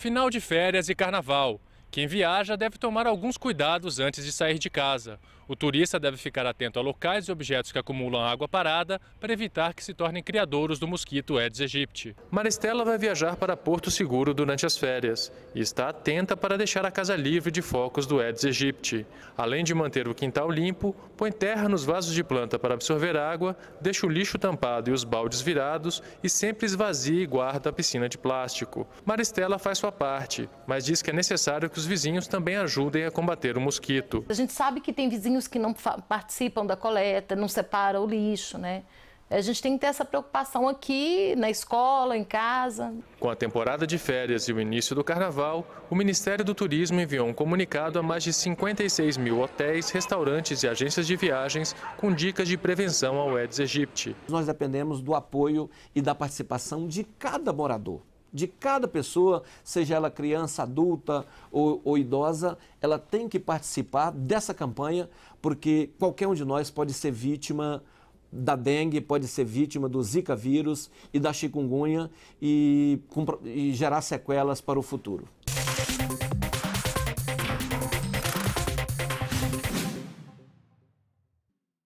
final de férias e carnaval. Quem viaja deve tomar alguns cuidados antes de sair de casa. O turista deve ficar atento a locais e objetos que acumulam água parada para evitar que se tornem criadouros do mosquito Aedes aegypti. Maristela vai viajar para Porto Seguro durante as férias e está atenta para deixar a casa livre de focos do Aedes aegypti. Além de manter o quintal limpo, põe terra nos vasos de planta para absorver água, deixa o lixo tampado e os baldes virados e sempre esvazia e guarda a piscina de plástico. Maristela faz sua parte, mas diz que é necessário que os vizinhos também ajudem a combater o mosquito. A gente sabe que tem vizinhos que não participam da coleta, não separam o lixo, né? A gente tem que ter essa preocupação aqui, na escola, em casa. Com a temporada de férias e o início do carnaval, o Ministério do Turismo enviou um comunicado a mais de 56 mil hotéis, restaurantes e agências de viagens com dicas de prevenção ao Aedes aegypti. Nós dependemos do apoio e da participação de cada morador de cada pessoa, seja ela criança, adulta ou, ou, idosa, ela tem que participar dessa campanha, porque qualquer um de nós pode ser vítima da dengue, pode ser vítima do Zika vírus e da chikungunya e, e gerar sequelas para o futuro.